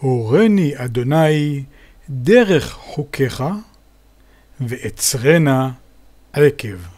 הורני אדוני דרך חוקיך, ועצרנה עקב.